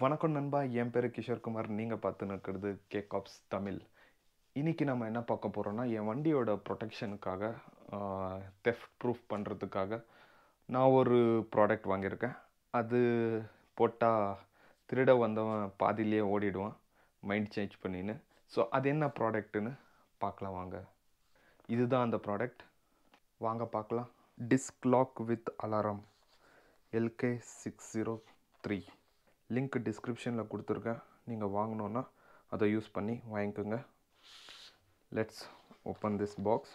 வணக்கம் நண்பா என் பேர் கிஷோர்குமார் நீங்கள் பார்த்து நிற்கிறது கேக் தமிழ் இன்றைக்கி நம்ம என்ன பார்க்க போகிறோன்னா என் வண்டியோட ப்ரொடெக்ஷனுக்காக தெஃப்ட் ப்ரூஃப் பண்ணுறதுக்காக நான் ஒரு ப்ராடக்ட் வாங்கியிருக்கேன் அது போட்டால் திருட வந்தவன் பாதிலேயே ஓடிடுவான் மைண்ட் சேஞ்ச் பண்ணின்னு ஸோ அது என்ன ப்ராடக்ட்டுன்னு பார்க்கலாம் வாங்க இதுதான் அந்த ப்ராடக்ட் வாங்க பார்க்கலாம் disk lock with alarm LK six zero three link டிஸ்கிரிப்ஷனில் கொடுத்துருக்கேன் நீங்கள் வாங்கினோன்னா அதை யூஸ் பண்ணி வாங்கிக்கோங்க let's open this box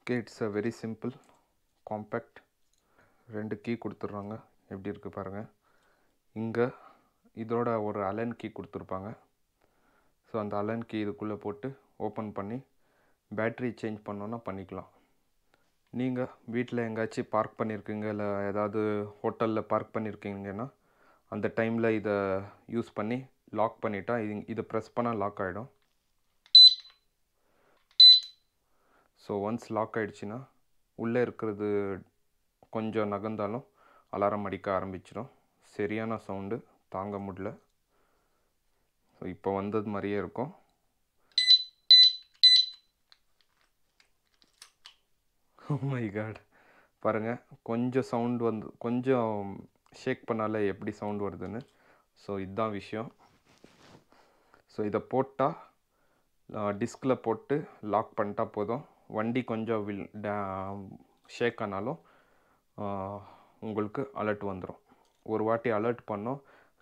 okay it's a very simple compact ரெண்டு கீ கொடுத்துட்றாங்க எப்படி இருக்குது பாருங்கள் இங்கே இதோட ஒரு அலன் கீ கொடுத்துருப்பாங்க ஸோ அந்த அலன் கீ இதுக்குள்ளே போட்டு ஓப்பன் பண்ணி பேட்ரி சேஞ்ச் பண்ணோன்னா பண்ணிக்கலாம் நீங்கள் வீட்டில் எங்கேயாச்சும் பார்க் பண்ணியிருக்கீங்க இல்லை ஏதாவது ஹோட்டலில் பார்க் பண்ணியிருக்கீங்கன்னா அந்த டைமில் இதை யூஸ் பண்ணி லாக் பண்ணிட்டா இது இதை ப்ரெஸ் பண்ணால் லாக் ஆகிடும் ஸோ ஒன்ஸ் லாக் ஆகிடுச்சின்னா உள்ளே இருக்கிறது கொஞ்சம் நகர்ந்தாலும் அலாரம் அடிக்க ஆரம்பிச்சிடும் சரியான சவுண்டு தாங்க முடியல ஸோ இப்போ வந்தது மாதிரியே இருக்கும் மை காட் பாருங்கள் கொஞ்சம் சவுண்ட் வந்து கொஞ்சம் ஷேக் பண்ணாலே எப்படி சவுண்ட் வருதுன்னு ஸோ இதுதான் விஷயம் ஸோ இதை போட்டால் டிஸ்கில் போட்டு லாக் பண்ணிட்டா போதும் வண்டி கொஞ்சம் வில் ஷேக் ஆனாலும் உங்களுக்கு அலர்ட் வந்துடும் ஒரு வாட்டி அலர்ட் பண்ணோம்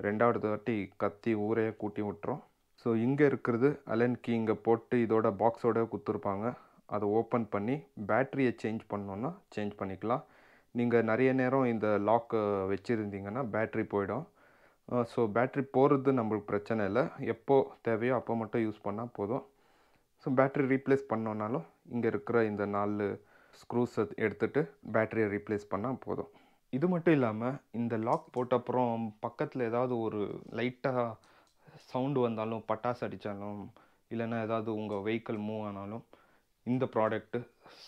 ரெண்டாவது வாட்டி கத்தி ஊரையே கூட்டி விட்டுறோம் ஸோ இங்கே இருக்கிறது அலன் கீ இங்கே போட்டு இதோட பாக்ஸோட கொடுத்துருப்பாங்க அதை ஓப்பன் பண்ணி பேட்ரியை சேஞ்ச் பண்ணோன்னா சேஞ்ச் பண்ணிக்கலாம் நீங்கள் நிறைய நேரம் இந்த லாக்கு வச்சுருந்தீங்கன்னா பேட்ரி போயிடும் ஸோ பேட்ரி போகிறது நம்மளுக்கு பிரச்சனை இல்லை எப்போது தேவையோ அப்போ மட்டும் யூஸ் பண்ணால் போதும் ஸோ பேட்ரி ரீப்ளேஸ் பண்ணோன்னாலும் இங்கே இருக்கிற இந்த நாலு ஸ்க்ரூஸை எடுத்துகிட்டு பேட்டரியை ரீப்ளேஸ் பண்ணால் போதும் இது மட்டும் இல்லாமல் இந்த லாக் போட்ட அப்புறம் பக்கத்தில் ஏதாவது ஒரு லைட்டாக சவுண்டு வந்தாலும் பட்டாசு அடித்தாலும் இல்லைன்னா ஏதாவது உங்கள் வெஹிக்கிள் மூவ் ஆனாலும் இந்த ப்ராடக்ட்டு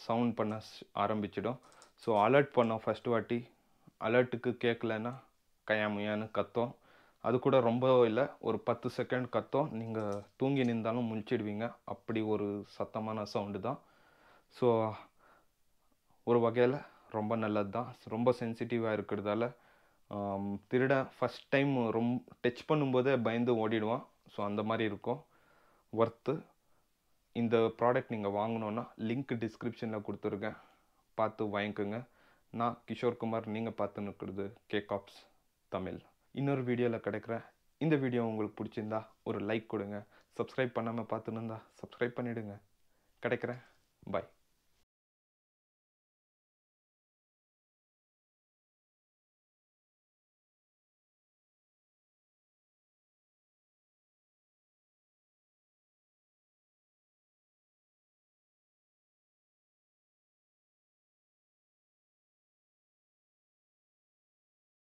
சவுண்ட் பண்ண ஆரம்பிச்சிடும் ஸோ அலர்ட் பண்ணோம் ஃபஸ்ட்டு வாட்டி அலர்ட்டுக்கு கேட்கலன்னா கயாமுயான்னு கத்தோம் அது கூட ரொம்ப இல்லை ஒரு பத்து செகண்ட் கத்தோம் நீங்கள் தூங்கி நின்றாலும் முழிச்சிடுவீங்க அப்படி ஒரு சத்தமான சவுண்டு தான் ஸோ ஒரு வகையில் ரொம்ப நல்லது தான் ரொம்ப சென்சிட்டிவாக இருக்கிறதால திருட ஃபஸ்ட் டைம் ரொம்ப டச் பண்ணும்போதே பயந்து ஓடிடுவான் ஸோ அந்த மாதிரி இருக்கும் ஒர்த்து இந்த ப்ராடக்ட் நீங்கள் வாங்கினோன்னா லிங்க் டிஸ்கிரிப்ஷனில் கொடுத்துருக்கேன் பார்த்து வாங்கிக்கோங்க நான் கிஷோர்குமார் நீங்கள் பார்த்து நிற்கிறது கேக்காப்ஸ் தமிழ் இன்னொரு வீடியோவில் கிடைக்கிறேன் இந்த வீடியோ உங்களுக்கு பிடிச்சிருந்தா ஒரு லைக் கொடுங்க சப்ஸ்கிரைப் பண்ணாமல் பார்த்துன்னு இருந்தால் சப்ஸ்கிரைப் பண்ணிவிடுங்க கிடைக்கிறேன் பாய்